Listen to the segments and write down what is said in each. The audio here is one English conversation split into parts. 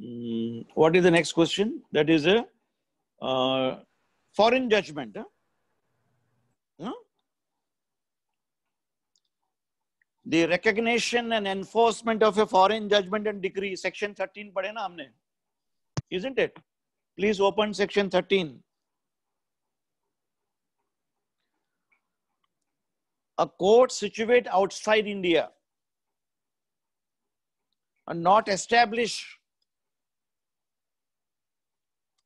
Mm, what is the next question? That is a uh, uh, foreign judgment. Huh? The recognition and enforcement of a foreign judgment and decree, section 13 पढ़े na amne, is isn't it? Please open section 13. A court situated outside India and not established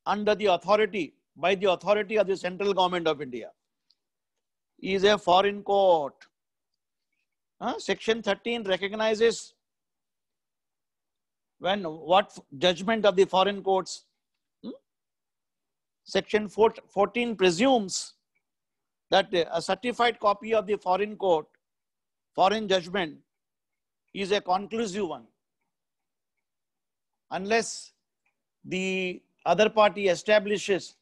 under the authority, by the authority of the central government of India, is a foreign court. Section 13 recognizes when what judgment of the foreign courts. Hmm? Section 14 presumes that a certified copy of the foreign court, foreign judgment, is a conclusive one. Unless the other party establishes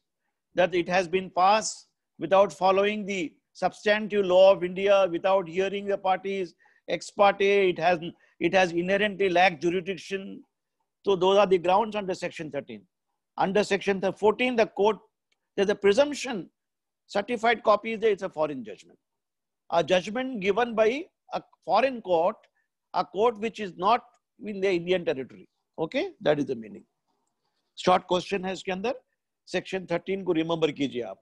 that it has been passed without following the substantive law of India, without hearing the parties, ex parte, it has, it has inherently lacked jurisdiction. So those are the grounds under section 13. Under section 14, the court, there's a presumption, certified copies. it's a foreign judgment. A judgment given by a foreign court, a court which is not in the Indian territory. Okay, that is the meaning. Short question है इसके अंदर section thirteen को remember कीजिए आप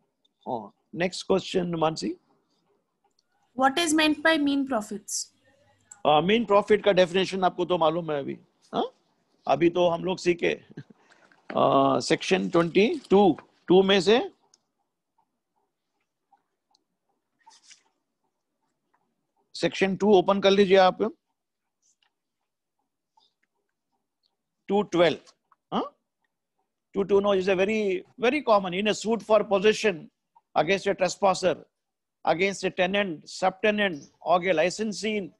हाँ next question Mansi what is meant by mean profit mean profit का definition आपको तो मालूम है अभी हा? अभी तो हम लोग सीखे सेक्शन ट्वेंटी टू टू में से सेक्शन टू ओपन कर लीजिए आप two twelve 220 is a very, very common in a suit for possession against a trespasser, against a tenant, subtenant, or a licensee.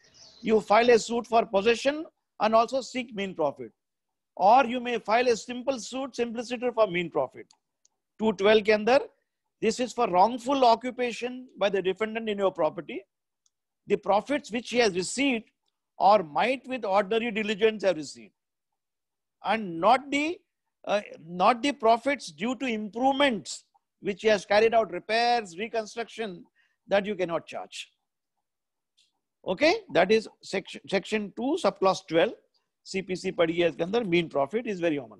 You file a suit for possession and also seek mean profit. Or you may file a simple suit, simpliciter for mean profit. 212 के this is for wrongful occupation by the defendant in your property. The profits which he has received or might with ordinary diligence have received. And not the uh, not the profits due to improvements which he has carried out, repairs, reconstruction, that you cannot charge. Okay, that is section, section 2, subclass 12, CPC Padiyas Gandhar, mean profit is very common.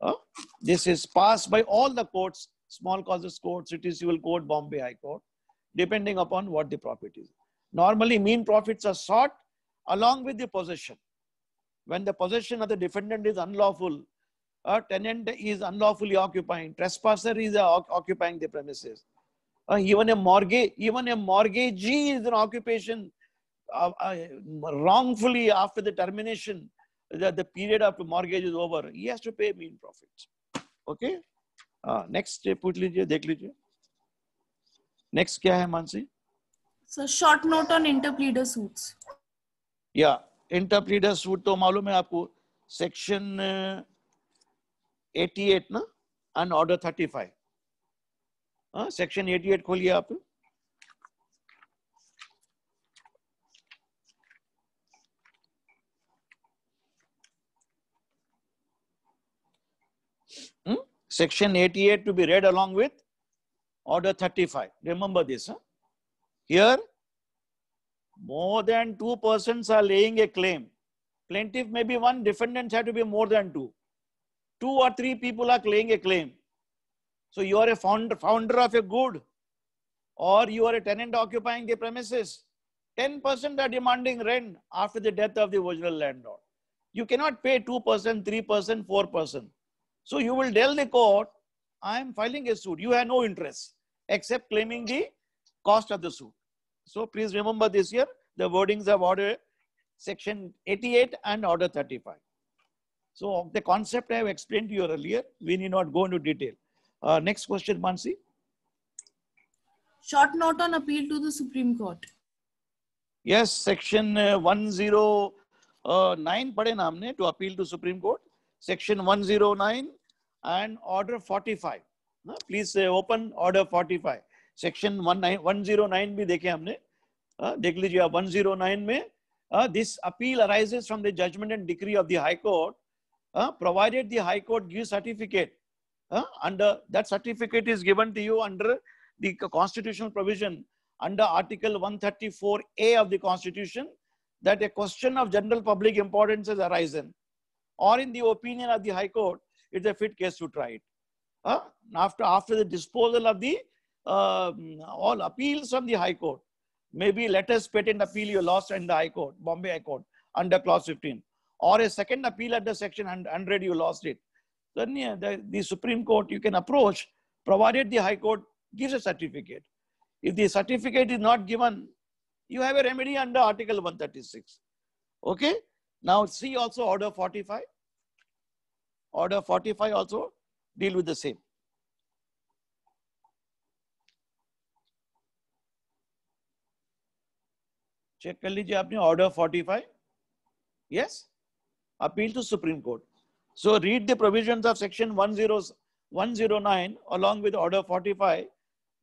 Uh, this is passed by all the courts, small causes court, city civil court, Bombay High Court, depending upon what the profit is. Normally, mean profits are sought along with the possession. When the possession of the defendant is unlawful, a tenant is unlawfully occupying, trespasser is occupying the premises. Uh, even a mortgage, even a mortgagee is an occupation uh, uh, wrongfully after the termination, the, the period after mortgage is over. He has to pay mean profits. Okay. uh, next next lijiye लीजिए देख लीजिए next क्या है Mansi sir short note on interpleader suits या suit to malum hai aapko section uh, 88 ना and order 35 हाँ section 88 खोलिए आप hmm? section 88 to be read along with order 35 remember this huh? here more than two persons are laying a claim plaintiff may be one defendants have to be more than two two or three people are claiming a claim. So you are a founder, founder of a good or you are a tenant occupying the premises. 10% are demanding rent after the death of the original landlord. You cannot pay 2%, 3%, 4%. So you will tell the court, I am filing a suit. You have no interest except claiming the cost of the suit. So please remember this year, the wordings of order section 88 and order 35. So the concept I have explained to you earlier, we need not go into detail. Uh, next question, Mansi. Short note on appeal to the Supreme Court. Yes, section uh, 109 uh, पढ़े ना to appeal to Supreme Court. Section 109 and order 45. please uh, open order 45. Section 109 देखे लीजिए 109 में. Uh, this appeal arises from the judgment and decree of the High Court uh, provided the High Court gives certificate. Uh, under that certificate is given to you under the constitutional provision under Article 134A of the Constitution that a question of general public importance has arisen. Or in the opinion of the High Court, it's a fit case to try it. Uh, after, after the disposal of the uh, all appeals from the High Court, maybe let us patent appeal you lost in the High Court, Bombay High Court, under Clause 15 or a second appeal at the section 100, you lost it. Then yeah, the, the Supreme Court you can approach, provided the High Court gives a certificate. If the certificate is not given, you have a remedy under Article 136. Okay? Now see also Order 45. Order 45 also deal with the same. Check कर लीजिए 45 Yes appeal to Supreme Court. So read the provisions of section 109 along with order 45,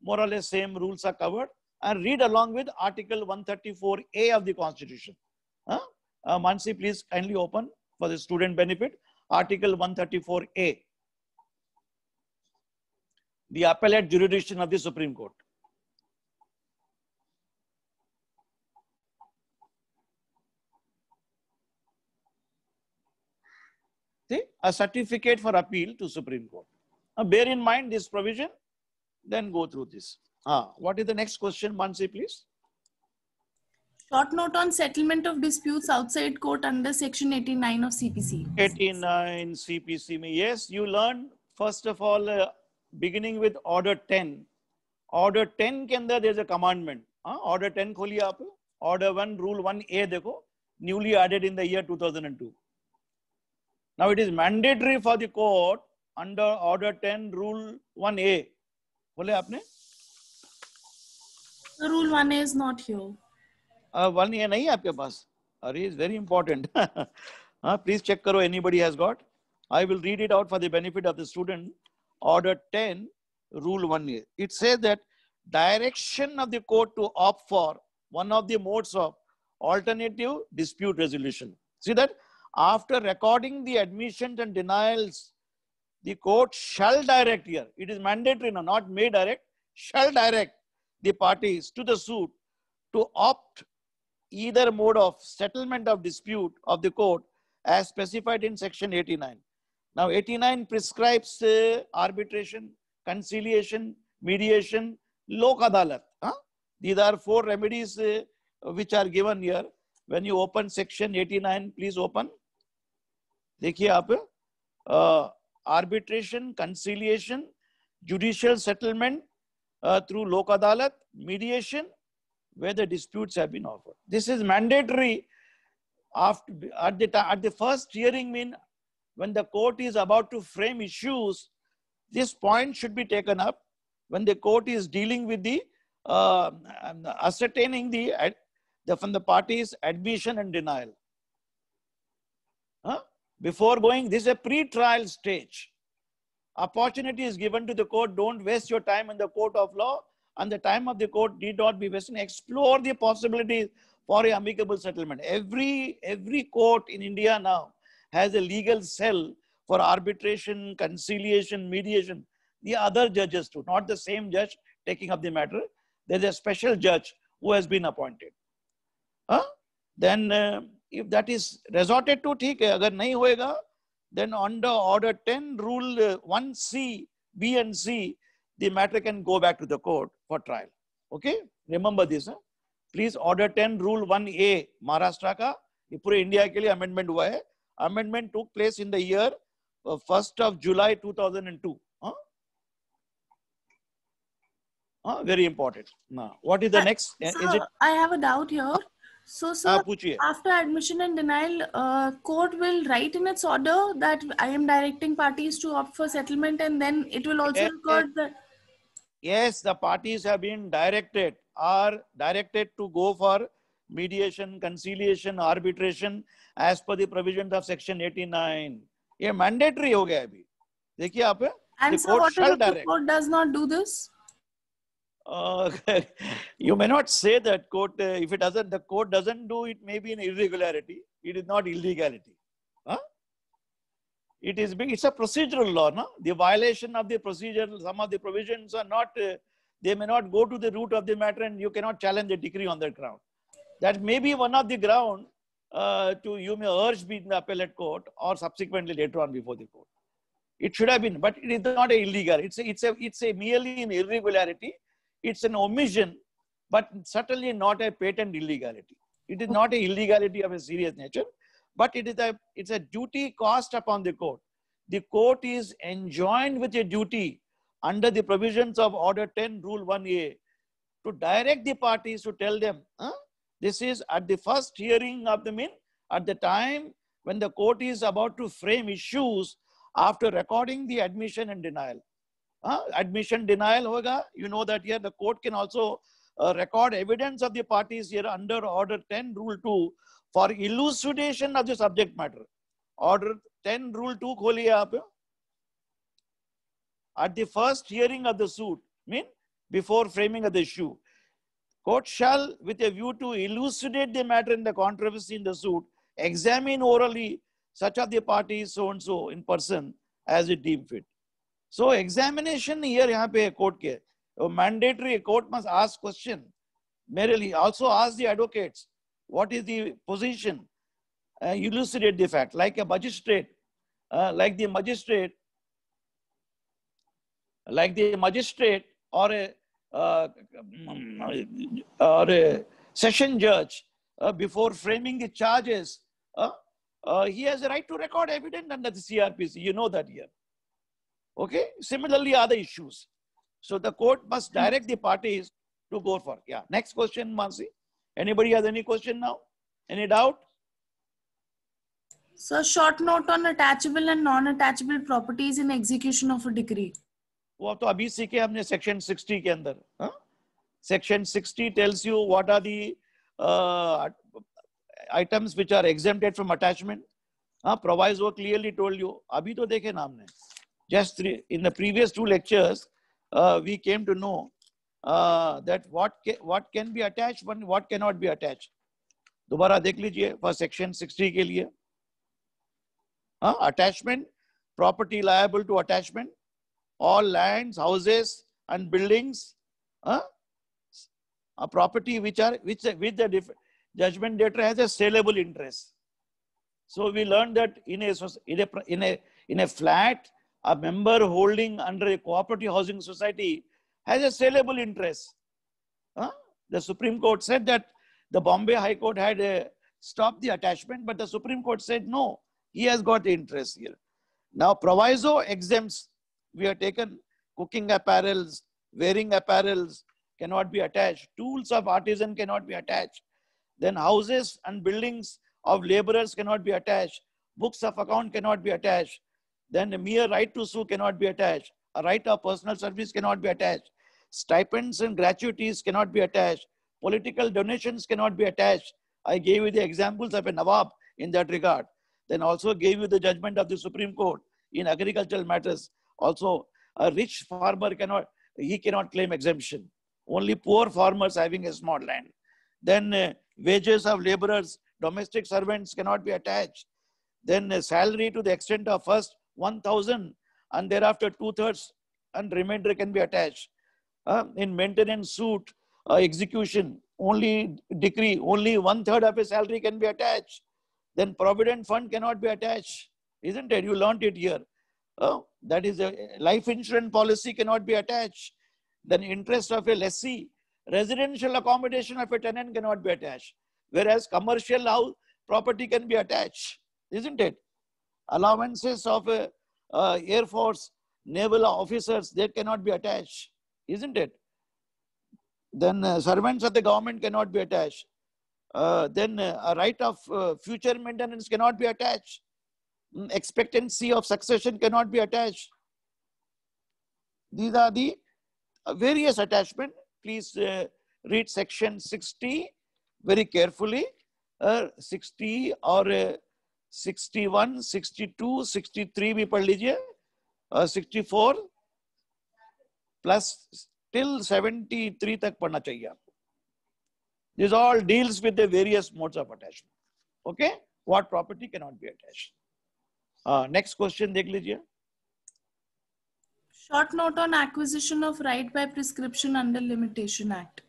more or less same rules are covered and read along with article 134A of the constitution. Huh? Uh, Mansi, please kindly open for the student benefit, article 134A. The appellate jurisdiction of the Supreme Court. a certificate for appeal to Supreme Court. Now, bear in mind this provision, then go through this. Ah, what is the next question, Mansi, please? Short note on settlement of disputes outside court under section 89 of CPC. 89 CPC, yes, you learn first of all, uh, beginning with order 10. Order 10 के there is a commandment. Ah, order 10 खोलिए Order 1, rule 1A देखो. Newly added in the year 2002. Now it is mandatory for the court under order 10 rule 1A. बोले आपने? Rule 1A is not here. One uh, ये नहीं है आपके पास अरे इज वेरी इंपॉर्टेंट हाँ प्लीज चेक करो anybody has got I will read it out for the benefit of the student order 10 rule 1 a it says that direction of the court to opt for one of the modes of alternative dispute resolution see that after recording the admissions and denials, the court shall direct here. It is mandatory now, not may direct, shall direct the parties to the suit to opt either mode of settlement of dispute of the court as specified in section 89. Now 89 prescribes uh, arbitration, conciliation, mediation, lok adalat. Huh? These are four remedies uh, which are given here. When you open section 89, please open देखिए आप arbitration conciliation judicial settlement through lok adalat mediation where the disputes have been offered this is mandatory after at the at the first hearing mean when the court is about to frame issues this point should be taken up when the court is dealing with the uh, ascertaining the the from the parties admission and denial before going, this is a pre-trial stage. Opportunity is given to the court. Don't waste your time in the court of law. And the time of the court need not be wasted. Explore the possibilities for a amicable settlement. Every, every court in India now has a legal cell for arbitration, conciliation, mediation. The other judges too, not the same judge taking up the matter. There's a special judge who has been appointed. Huh? Then uh, if that is resorted to theek hai agar nahi होएगा then under order 10 rule 1c b and c the matter can go back to the court for trial okay remember this huh? please order 10 rule 1a maharashtra ka ye pure india ke liye amendment hua hai amendment took place in the year uh, 1st of july 2002 huh? Huh, very important now what is the uh, next sir, is it i have a doubt here So, sir, after admission and denial, uh, court will write in its order that I am directing parties to opt for settlement, and then it will also yes, record that. Yes, the parties have been directed, are directed to go for mediation, conciliation, arbitration as per the provisions of section 89. ये mandatory हो गया अभी. देखिए आप. And sir, what if the court does not do this? Oh, you may not say that court. uh, if it doesn't the court doesn't do it may be an irregularity it is not illegality huh? it is being it's a procedural law no? the violation of the procedural. some of the provisions are not uh, they may not go to the root of the matter and you cannot challenge the decree on that ground that may be one of the ground uh, to you may urge be in the appellate court or subsequently later on before the court it should have been but it is not a illegal it's a, it's a it's a merely an irregularity it's an omission, but certainly not a patent illegality. It is not a illegality of a serious nature, but it is a, it's a duty cost upon the court. The court is enjoined with a duty under the provisions of Order 10, Rule 1A, to direct the parties to tell them, huh? this is at the first hearing of the min, at the time when the court is about to frame issues after recording the admission and denial uh, admission denial hoga. You know that here the court can also uh, record evidence of the parties here under Order 10, Rule 2 for elucidation of the subject matter. Order 10, Rule 2 kholiye aap. At the first hearing of the suit, mean before framing of the issue, court shall, with a view to elucidate the matter in the controversy in the suit, examine orally such of the parties so and so in person as it deem fit. So examination here here, पे court के mandatory court must ask question Merely also ask the advocates what is the position uh, elucidate the fact like a magistrate uh, like the magistrate like the magistrate or a uh, mm, or a session judge uh, before framing the charges uh, uh, he has a right to record evidence under the crpc you know that here Okay. Similarly, other issues. So the court must hmm. direct the parties to go for. Yeah. Next question, Mansi. Anybody has any question now? Any doubt? So short note on attachable and non-attachable properties in execution of a decree. वो तो अभी सीखे हमने section 60 के अंदर Section 60 tells you what are the uh, items which are exempted from attachment. हाँ प्रोवाइज clearly told you. You अभी तो देखे just three, in the previous two lectures, uh, we came to know uh, that what, ca what can be attached and what cannot be attached. दोबारा देख लीजिए for section 60 के लिए हाँ attachment, property liable to attachment, all lands, houses, and buildings. Huh? A property which are which with the judgment debtor has a saleable interest. So we learned that in a in a in a in a flat, a member holding under a cooperative housing society has a saleable interest. Huh? The Supreme Court said that the Bombay High Court had uh, stopped the attachment, but the Supreme Court said no, he has got interest here. Now, proviso exempts, we have taken cooking apparels, wearing apparels cannot be attached, tools of artisan cannot be attached, then houses and buildings of laborers cannot be attached, books of account cannot be attached, then a mere right to sue cannot be attached. A right of personal service cannot be attached. Stipends and gratuities cannot be attached. Political donations cannot be attached. I gave you the examples of a Nawab in that regard. Then also gave you the judgment of the Supreme Court in agricultural matters. Also, a rich farmer cannot, he cannot claim exemption. Only poor farmers having a small land. Then uh, wages of laborers, domestic servants cannot be attached. Then uh, salary to the extent of first 1000 and thereafter two-thirds and remainder can be attached. Uh, in maintenance suit, uh, execution, only decree, only one-third of a salary can be attached. Then provident fund cannot be attached. Isn't it? You learnt it here. Uh, that is, a life insurance policy cannot be attached. Then interest of a lessee, residential accommodation of a tenant cannot be attached. Whereas commercial house property can be attached. Isn't it? allowances of uh, uh, Air Force, naval officers, they cannot be attached, isn't it? Then uh, servants of the government cannot be attached. Uh, then uh, a right of future maintenance cannot be attached. Mm, expectancy of succession cannot be attached. These are the various attachment. Please read section 60 very carefully. 60 or 61, 63 भी पढ़ लीजिए और 64 plus till 73 तक पढ़ना चाहिए आपको this all deals with the various modes of attachment okay what property can not be attach next question देख लीजिए short note on acquisition of right by prescription under limitation act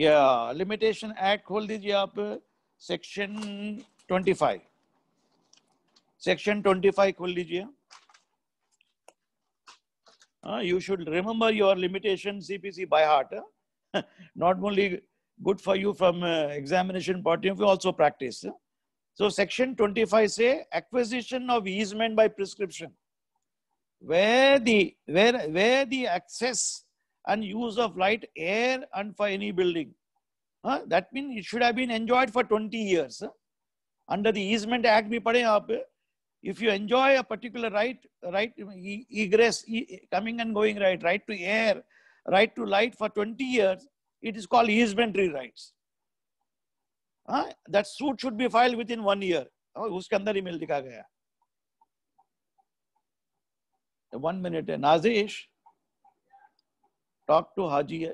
yeah limitation act Hold खोल दीजिए section twenty-five. Section twenty five खोल लीजिए you should remember your limitation cpc by heart not only good for you from examination point of of view practice so section section 25 से acquisition of easement by prescription where the where where the access and use of light air and for any building huh? that mean it should have been enjoyed for 20 years huh? under the easement act bhi padhe aap if you enjoy a particular right, right e egress, e coming and going right, right to air, right to light for 20 years, it is called easementary rights. Huh? Ah, that suit should be filed within one year. Oh, उसके अंदर ही मिल दिखा One minute, Nazish. Talk to Haji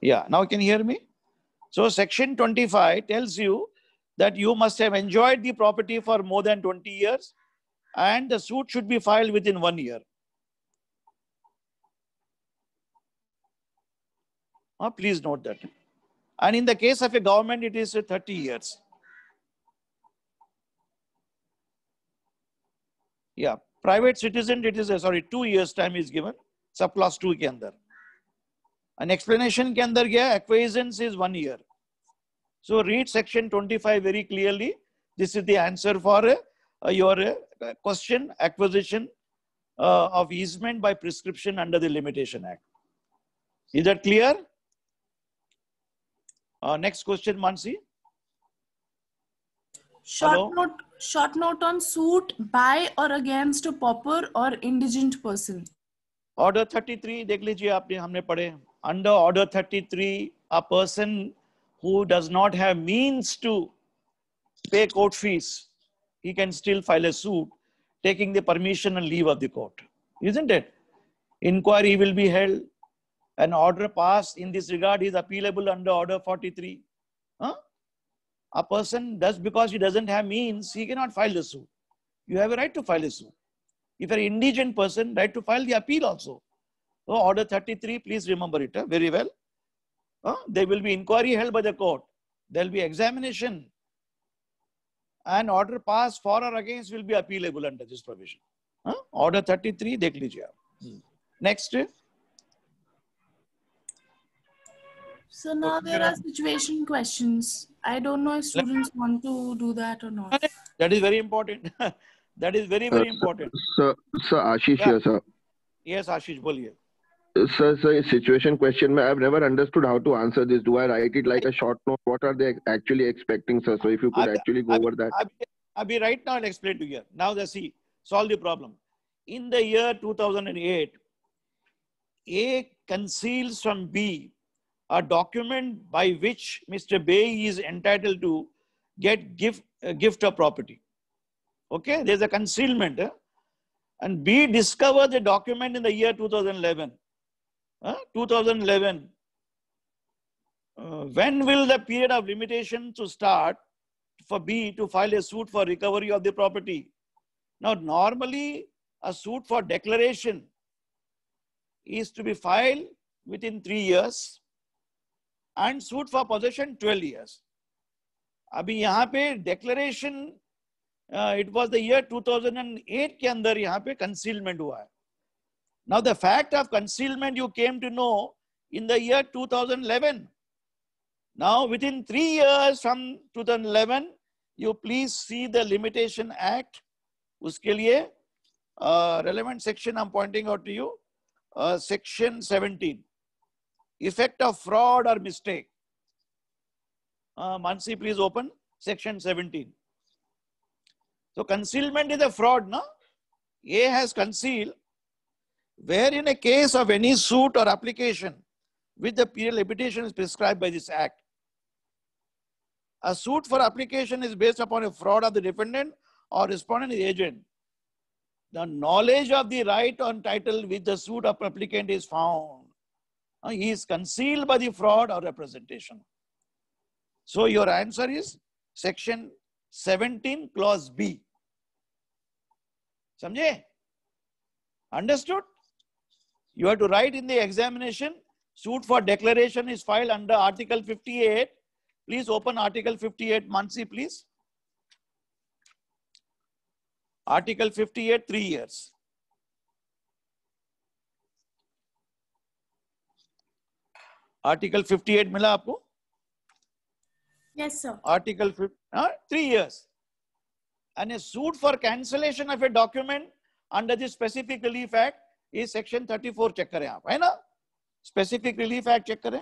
Yeah, now can you hear me? So section 25 tells you that you must have enjoyed the property for more than 20 years and the suit should be filed within one year. Oh, please note that. And in the case of a government, it is 30 years. Yeah, private citizen, it is, sorry, two years time is given, surplus two can there. And explanation के अंदर क्या acquiescence is one year so read section 25 very clearly this is the answer for your question acquisition of easement by prescription under the limitation act is that clear uh, next question mansi short Hello? note short note on suit by or against a pauper or indigent person order 33 देख लीजिए आपने हमने पढ़े under Order 33, a person who does not have means to pay court fees, he can still file a suit, taking the permission and leave of the court. Isn't it? Inquiry will be held. An order passed in this regard is appealable under Order 43. Huh? A person, just because he doesn't have means, he cannot file the suit. You have a right to file a suit. If you're an indigent person, right to file the appeal also. Oh, order 33, please remember it. Very well. There will be inquiry held by the court. There will be examination. And order passed for or against will be appealable under this provision. Huh? Order 33, देख लीजिए Hmm. Next. So now there are situation questions. I don't know if students want to do that or not. That is very important. that is very, very uh, important. Sir, sir Ashish yeah. here, sir. Yes, Ashish, boliye. Sir, sir, situation question. I've never understood how to answer this. Do I write it like a short note? What are they actually expecting, sir? So if you could I'll, actually go I'll, over that. I'll be right now and explain to you. Now let's see, solve the problem. In the year 2008, A conceals from B a document by which Mr. Bay is entitled to get gift, uh, gift of property. Okay, there's a concealment. Eh? And B discovered the document in the year 2011. 2011. Uh, when will the period of limitation to start for B to file a suit for recovery of the property? Now, normally a suit for declaration is to be filed within three years and suit for possession 12 years. अभी यहाँ declaration uh, it was the year 2008 के अंदर concealment पे concealment now, the fact of concealment you came to know in the year 2011. Now, within three years from 2011, you please see the Limitation Act. उसके लिए uh, relevant section I'm pointing out to you. Uh, section 17. Effect of fraud or mistake. Uh, Mansi, please open section 17. So concealment is a fraud, no? A has concealed where in a case of any suit or application with the period limitation is prescribed by this act. A suit for application is based upon a fraud of the defendant or respondent agent. The knowledge of the right on title with the suit of applicant is found. He is concealed by the fraud or representation. So your answer is section 17 clause B. Samjay? Understood? You have to write in the examination, suit for declaration is filed under Article 58. Please open Article 58, Mansi, please. Article 58, three years. Article 58 Mila, आपको yes sir article 5 uh, 3 years and a suit for cancellation of a document under this specific relief act ये section 34 check करें आप है ना specific relief act check करें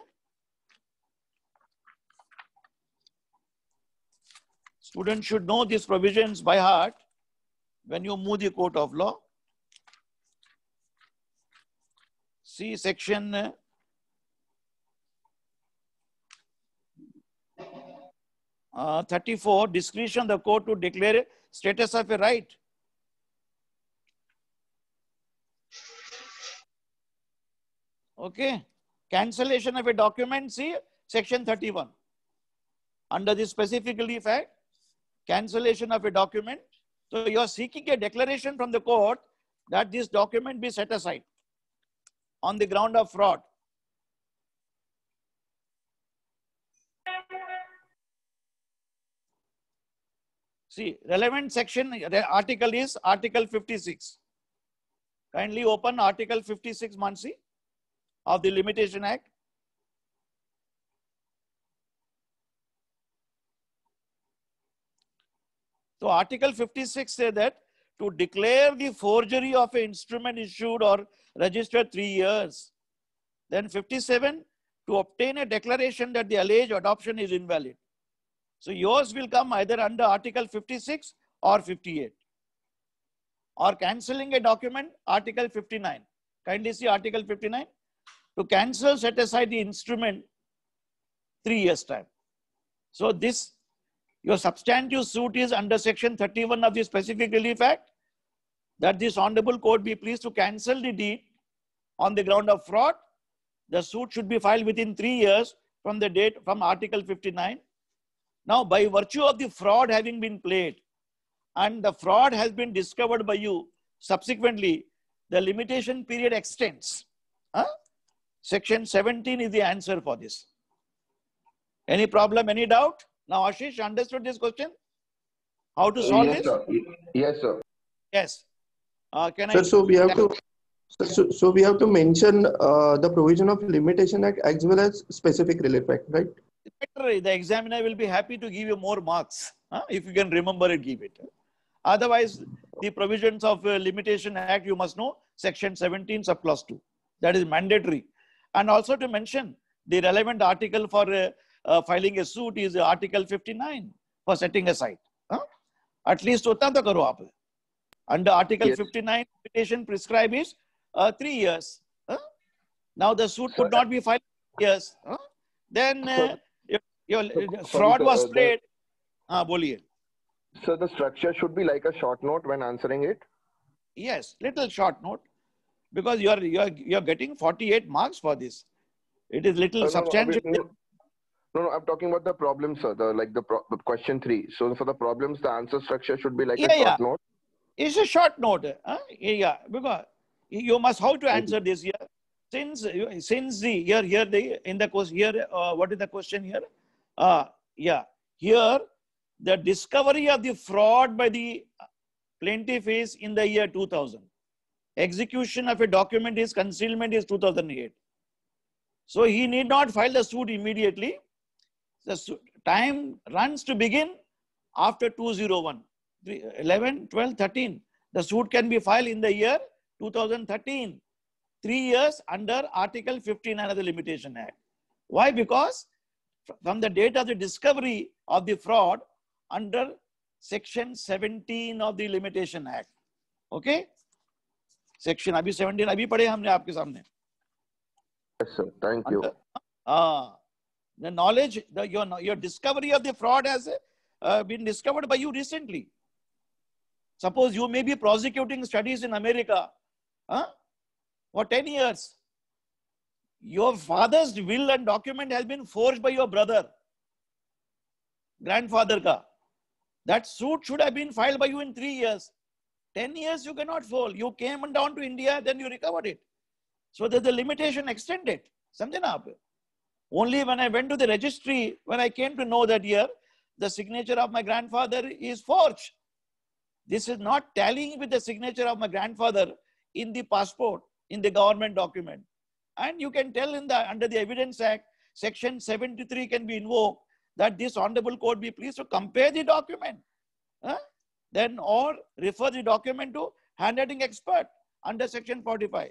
student should know this provisions by heart when you move the court of law see section Uh, 34 discretion the court to declare status of a right Okay. Cancellation of a document, see section 31. Under this specifically effect cancellation of a document. So you are seeking a declaration from the court that this document be set aside on the ground of fraud. See, relevant section, the article is Article 56. Kindly open Article 56, Mansi of the Limitation Act? So Article 56 says that to declare the forgery of an instrument issued or registered three years. Then 57, to obtain a declaration that the alleged adoption is invalid. So yours will come either under Article 56 or 58. Or cancelling a document, Article 59. Kindly see Article 59 to cancel, set aside the instrument three years' time. So this, your substantive suit is under section 31 of the Specific Relief Act that this honorable court be pleased to cancel the deed on the ground of fraud. The suit should be filed within three years from the date from Article 59. Now, by virtue of the fraud having been played and the fraud has been discovered by you subsequently, the limitation period extends. Huh? Section 17 is the answer for this. Any problem, any doubt? Now, Ashish, understood this question? How to solve yes, this? Sir. Yes, sir. Yes. Uh, can sir, I? So we have to. So, so we have to mention uh, the provision of limitation act as well as specific relief act, right? The examiner will be happy to give you more marks. Huh? If you can remember it, give it. Otherwise, the provisions of uh, limitation act, you must know section 17 sub clause 2. That is mandatory and also to mention the relevant article for uh, uh, filing a suit is Article 59 for setting aside. Huh? At least utna to karo aap. Under Article yes. 59, limitation prescribe is uh, three years. Huh? Now the suit could not be filed years. Huh? Then uh, your, your uh, fraud was played. Uh, boliye. So the structure should be like a short note when answering it? Yes, little short note because you are you are you are getting 48 marks for this. It is little no, substantial. No, no, no, no, I'm talking about the problem, sir. The like the, pro- the, question three. So for the problems, the answer structure should be like yeah, a short yeah. note. It's a short note. Huh? Yeah, because you must how to answer this here. Since since the here here the in the course here uh, what is the question here? Uh, yeah, here the discovery of the fraud by the plaintiff is in the year 2000 execution of a document is concealment is 2008. So he need not file the suit immediately. The time runs to begin after 2011, 11, 12, 13. The suit can be filed in the year 2013, three years under Article 59 of the Limitation Act. Why? Because from the date of the discovery of the fraud under Section 17 of the Limitation Act. Okay? Section अभी seventeen अभी पढ़े हमने आपके सामने thank you the knowledge your your discovery of the fraud has uh, been discovered by you recently suppose you may be prosecuting studies in america huh, for 10 years your father's will and document has been forged by your brother grandfather ka that suit should have been filed by you in 3 years 10 years you cannot fall. You came down to India, then you recovered it. So there's the limitation extended. Only when I went to the registry, when I came to know that year, the signature of my grandfather is forged. This is not tallying with the signature of my grandfather in the passport, in the government document. And you can tell in the under the Evidence Act, Section 73 can be invoked that this honorable court be pleased to compare the document. Huh? then or refer the document to handwriting expert under section 45.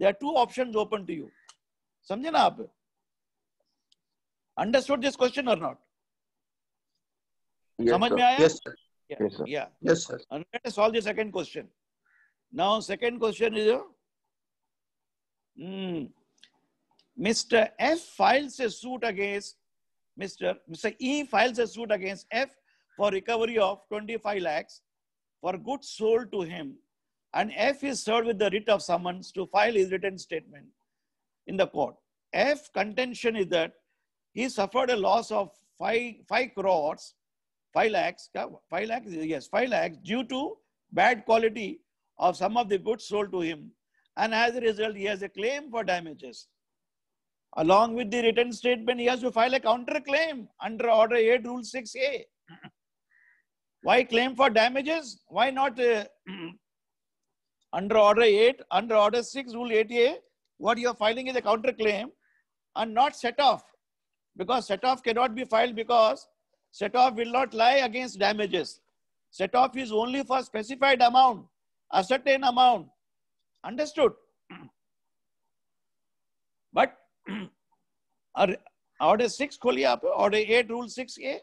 There are two options open to you. Samjhana aap? Understood this question or not? Yes, sir. yes, sir. Yeah. Yes, sir. Yeah. Yes, sir. let us solve the second question. Now, second question is, uh, mm, Mr. F files a suit against Mr. Mr. E files a suit against F for recovery of 25 lakhs for goods sold to him, and F is served with the writ of summons to file his written statement in the court. F contention is that he suffered a loss of 5, five crores, 5 lakhs, 5 lakhs, yes, 5 lakhs due to bad quality of some of the goods sold to him. And as a result, he has a claim for damages. Along with the written statement, he has to file a counterclaim under Order 8, Rule 6A. Why claim for damages? Why not uh, under order 8, under order 6, rule 8A, what you are filing is a counterclaim and not set off because set off cannot be filed because set off will not lie against damages. Set off is only for specified amount, a certain amount. Understood? But order 6 order 8 rule 6A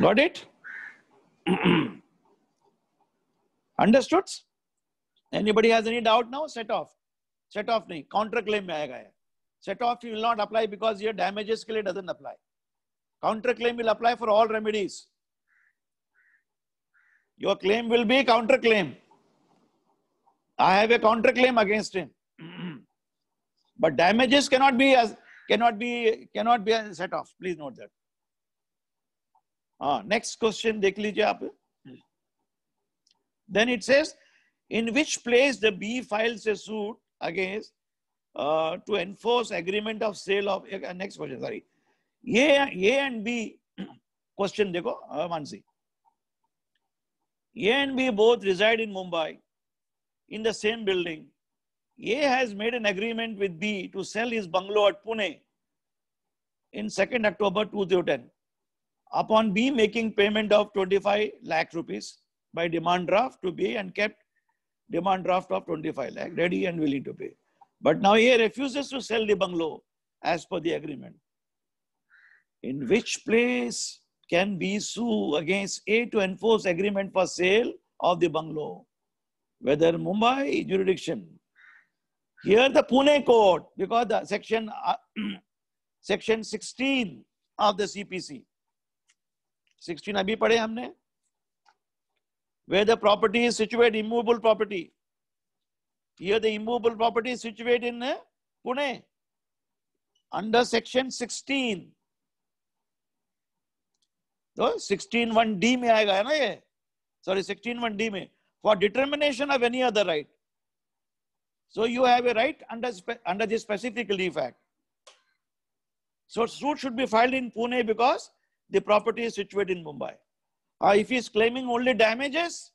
Got it? Understood? Anybody has any doubt now? Set off. Set off नहीं counter claim में आएगा Set off you will not apply because your damages के लिए doesn't apply. Counter claim will apply for all remedies. Your claim will be counter claim. I have a counter claim against him. But damages cannot be as cannot be cannot be a set off. Please note that. Ah, next question, देख लीजिए Then it says, in which place the B files a suit against uh, to enforce agreement of sale of uh, next question. Sorry, A, A and B question. देखो uh, Mansi. A and B both reside in Mumbai in the same building. A has made an agreement with B to sell his bungalow at Pune in 2nd October 2010 upon B making payment of 25 lakh rupees by demand draft to B and kept demand draft of 25 lakh ready and willing to pay. But now A refuses to sell the bungalow as per the agreement. In which place can B sue against A to enforce agreement for sale of the bungalow? Whether Mumbai jurisdiction Here the Pune code, because the section, uh, section 16 of the CPC. 16 abhi padhe humne. Where the property is situated, immovable property. Here the immovable property is situated in uh, Pune. Under section 16. तो 16 one D में आएगा है ना ये sorry sixteen one D में for determination of any other right So you have a right under, under the specific relief act. So suit should be filed in Pune because the property is situated in Mumbai. Uh, if he is claiming only damages,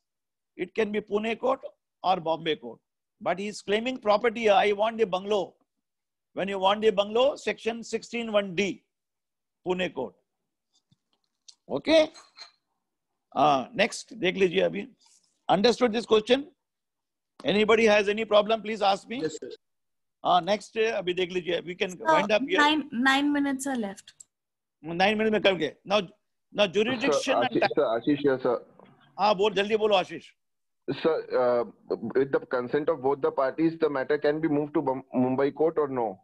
it can be Pune court or Bombay court. But he is claiming property, uh, I want the bungalow. When you want the bungalow, section 161D, Pune court. Okay? Uh, next, देख लीजिए Understood this question? Anybody has any problem? Please ask me. Yes, sir. Uh, next, अभी We can wind up here. Nine nine minutes are left. Nine minutes में Now now jurisdiction. Ashish sir, Ashish sir. हाँ ah, Sir, uh, with the consent of both the parties, the matter can be moved to Mumbai court or no?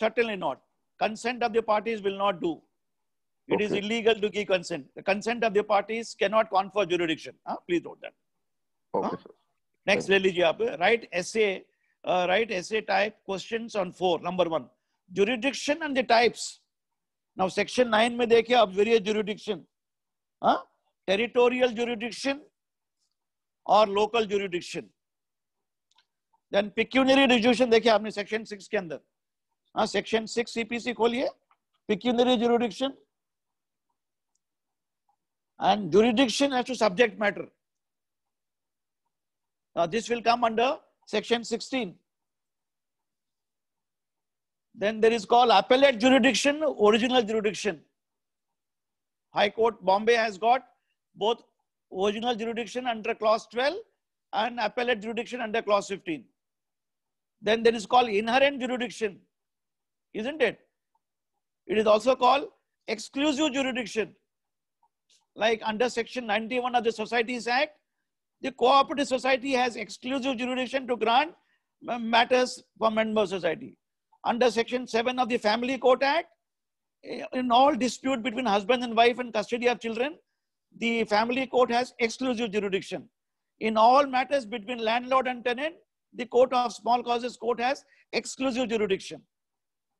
Certainly not. Consent of the parties will not do. It okay. is illegal to give consent. The consent of the parties cannot confer jurisdiction. Huh? Ah, please note that. Okay, huh? sir. Next ले लीजिए आप right ऐसे right ऐसे type question on four number one jurisdiction and the types now section nine में देखिए आप various jurisdiction territorial jurisdiction और local jurisdiction then pecuniary रिजुशन देखिए आपने सेक्शन सिक्स के अंदर हाँ सेक्शन सिक्स सीपीसी खोलिए pecuniary jurisdiction and jurisdiction as to subject matter Now this will come under section 16. Then there is called appellate jurisdiction, original jurisdiction. High Court Bombay has got both original jurisdiction under clause 12 and appellate jurisdiction under clause 15. Then there is called inherent jurisdiction, isn't it? It is also called exclusive jurisdiction. Like under section 91 of the Societies Act, the cooperative society has exclusive jurisdiction to grant matters for member society. Under section 7 of the Family Court Act, in all dispute between husband and wife and custody of children, the family court has exclusive jurisdiction. In all matters between landlord and tenant, the court of small causes court has exclusive jurisdiction.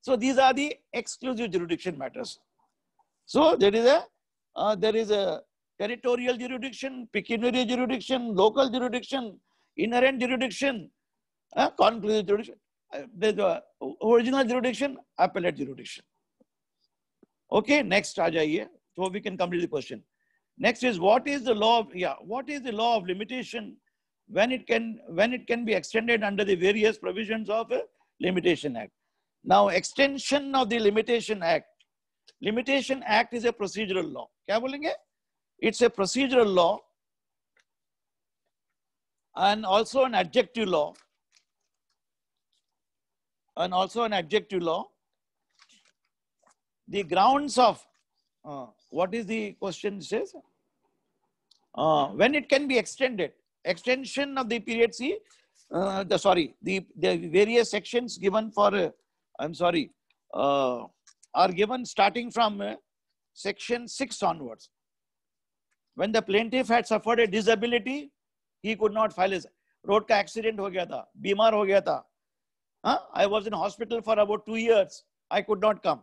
So these are the exclusive jurisdiction matters. So there is a, uh, there is a territorial jurisdiction, pecuniary jurisdiction, local jurisdiction, inherent jurisdiction, uh, conclusive jurisdiction, uh, the original jurisdiction, appellate jurisdiction. Okay, next आ जाइए. So we can complete the question. Next is what is the law of yeah what is the law of limitation when it can when it can be extended under the various provisions of a limitation act. Now extension of the limitation act. Limitation act is a procedural law. क्या बोलेंगे? It's a procedural law and also an adjective law and also an adjective law. The grounds of, uh, what is the question says? Uh, when it can be extended, extension of the period C, uh, the, sorry, the, the various sections given for, uh, I'm sorry, uh, are given starting from uh, section 6 onwards when the plaintiff had suffered a disability, he could not file his. Road ka accident ho gaya tha, bimar ho gaya tha. Huh? I was in hospital for about two years. I could not come.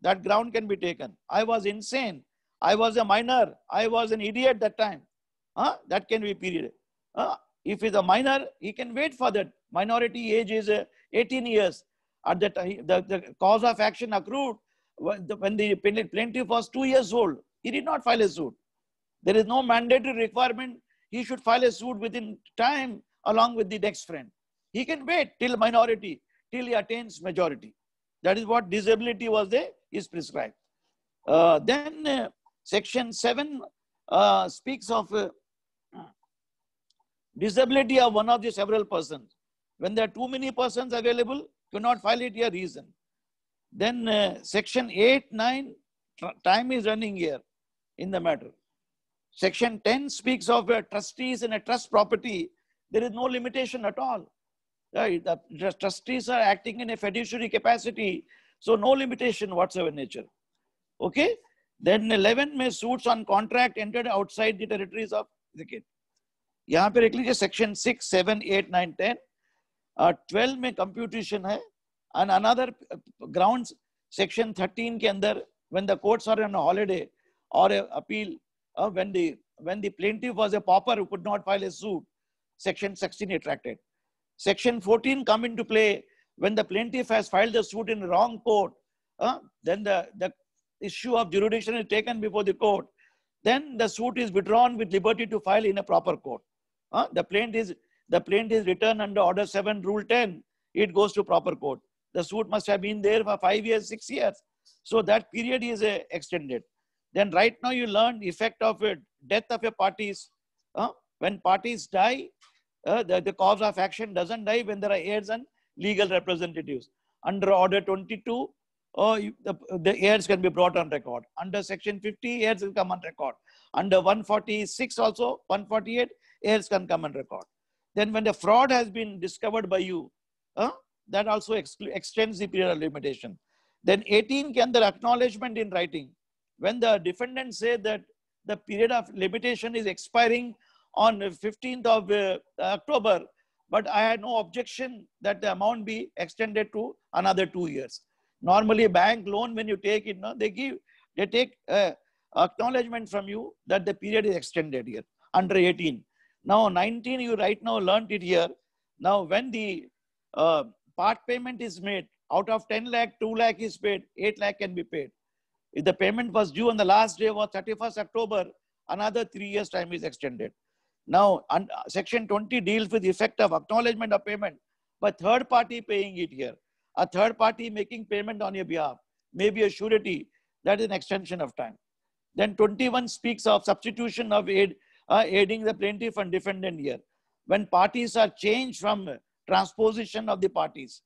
That ground can be taken. I was insane. I was a minor. I was an idiot that time. Huh? That can be period. Huh? If he's a minor, he can wait for that. Minority age is uh, 18 years. At that, the, the cause of action accrued when the, when the plaintiff was two years old. He did not file a suit. There is no mandatory requirement. He should file a suit within time along with the next friend. He can wait till minority, till he attains majority. That is what disability was there is prescribed. Uh, then uh, section 7 uh, speaks of uh, disability of one of the several persons. When there are too many persons available, cannot file it your reason. Then uh, section 8, 9, time is running here in the matter. Section 10 speaks of trustees in a trust property, there is no limitation at all. Right? The trustees are acting in a fiduciary capacity, so no limitation whatsoever nature. Okay? Then 11 may suits on contract entered outside the territories of the यहाँ पे रख लीजिए section six seven eight nine ten 12 may computation है and another ground section thirteen के when the courts are on a holiday or a appeal uh, when, the, when the plaintiff was a pauper who could not file a suit, Section 16 attracted. Section 14 come into play when the plaintiff has filed the suit in wrong court, uh, then the, the issue of jurisdiction is taken before the court. Then the suit is withdrawn with liberty to file in a proper court. Uh, the plaintiff is the plaintiff is returned under Order 7, Rule 10. It goes to proper court. The suit must have been there for five years, six years. So that period is uh, extended. Then right now you learn effect of it, death of your parties. Uh, when parties die, uh, the, the cause of action doesn't die when there are heirs and legal representatives. Under Order 22, uh, you, the, the heirs can be brought on record. Under Section 50, heirs will come on record. Under 146 also, 148, heirs can come on record. Then when the fraud has been discovered by you, uh, that also extends the period of limitation. Then 18 can the acknowledgement in writing when the defendant say that the period of limitation is expiring on 15th of uh, October, but I had no objection that the amount be extended to another two years. Normally, bank loan, when you take it, no, they give, they take uh, acknowledgement from you that the period is extended here under 18. Now, 19, you right now learnt it here. Now, when the uh, part payment is made, out of 10 lakh, 2 lakh is paid, 8 lakh can be paid. If the payment was due on the last day was 31st October, another three years time is extended. Now, un, uh, section 20 deals with the effect of acknowledgement of payment by third party paying it here. A third party making payment on your behalf, maybe a surety, that is an extension of time. Then 21 speaks of substitution of aid, uh, aiding the plaintiff and defendant here. When parties are changed from transposition of the parties,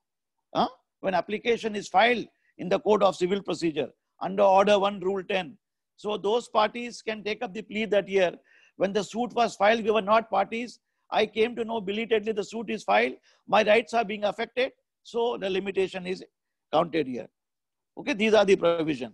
when application is filed in the code of civil procedure, under Order 1, Rule 10. So those parties can take up the plea that year. When the suit was filed, we were not parties. I came to know belatedly the suit is filed. My rights are being affected. So the limitation is counted here. Okay, these are the provision.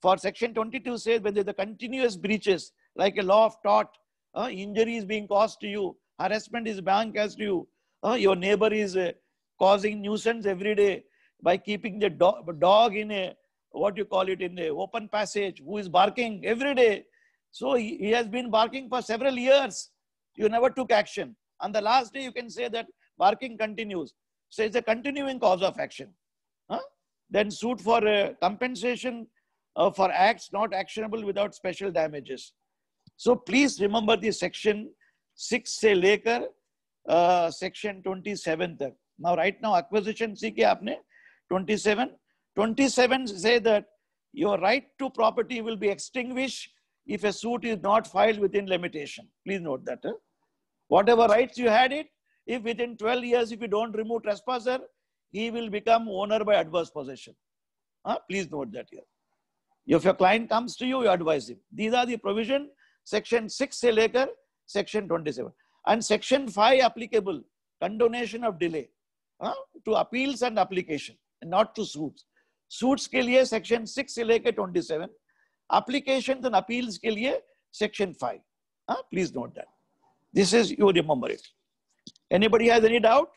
For section 22 says when there's a continuous breaches, like a law of tort, uh, injury is being caused to you, harassment is being caused to you, uh, your neighbor is uh, causing nuisance every day by keeping the do dog in a what you call it in the open passage, who is barking every day. So he, he has been barking for several years. You never took action. and the last day, you can say that barking continues. So it's a continuing cause of action. Huh? Then suit for uh, compensation uh, for acts not actionable without special damages. So please remember the section 6 say लेकर uh, section 27 Now right now acquisition see see 27 27 say that your right to property will be extinguished if a suit is not filed within limitation. Please note that. Huh? Whatever rights you had it, if within 12 years, if you don't remove trespasser, he will become owner by adverse possession. Huh? Please note that here. If your client comes to you, you advise him. These are the provision, section 6 se lekar, section 27. And section 5 applicable, condonation of delay huh? to appeals and application, and not to suits. Suits के लिए section six से लेकर twenty seven applications and appeals के लिए section 5 huh? please note that this is you remember it anybody has any doubt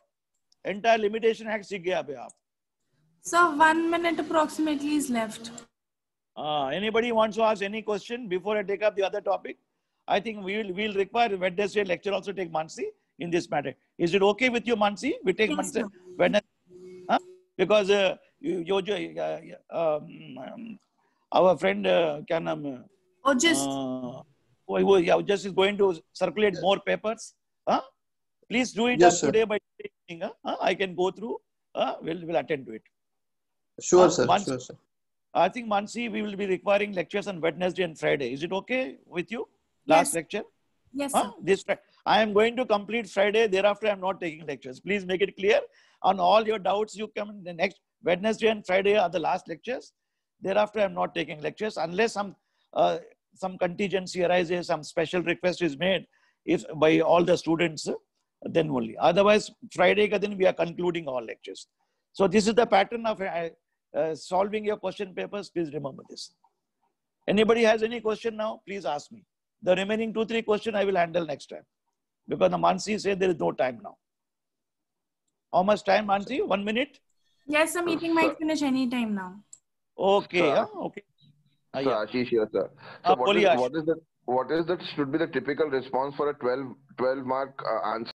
entire limitation act सीख गए अभी आप sir 1 minute approximately is left uh, anybody wants to ask any question before i take up the other topic i think we will we'll require wednesday lecture also take mansi in this matter is it okay with you mansi we take yes, mansi wednesday huh? because uh, Um, um, our friend uh, can um, oh, just. Uh, oh, yeah, just is going to circulate more papers. Huh? Please do it yes, today by evening. Huh? I can go through. Huh? We'll, we'll attend to it. Sure, uh, sir. Mansi, sure, sir. I think, Mansi, we will be requiring lectures on Wednesday and Friday. Is it okay with you? Last yes. lecture? Yes, huh? This I am going to complete Friday. Thereafter, I am not taking lectures. Please make it clear on all your doubts. You come in the next Wednesday and Friday are the last lectures. Thereafter, I'm not taking lectures unless some uh, some contingency arises, some special request is made if by all the students, then only. Otherwise, Friday ka we are concluding all lectures. So this is the pattern of uh, uh, solving your question papers. Please remember this. Anybody has any question now? Please ask me. The remaining two, three question I will handle next time. Because the Mansi said there is no time now. How much time, Mansi? One minute? Yes, the meeting might finish any time now. Okay. Okay. Ashish here, sir. Ah, so what, is, the what is that should be the typical response for a 12, 12 mark uh, answer?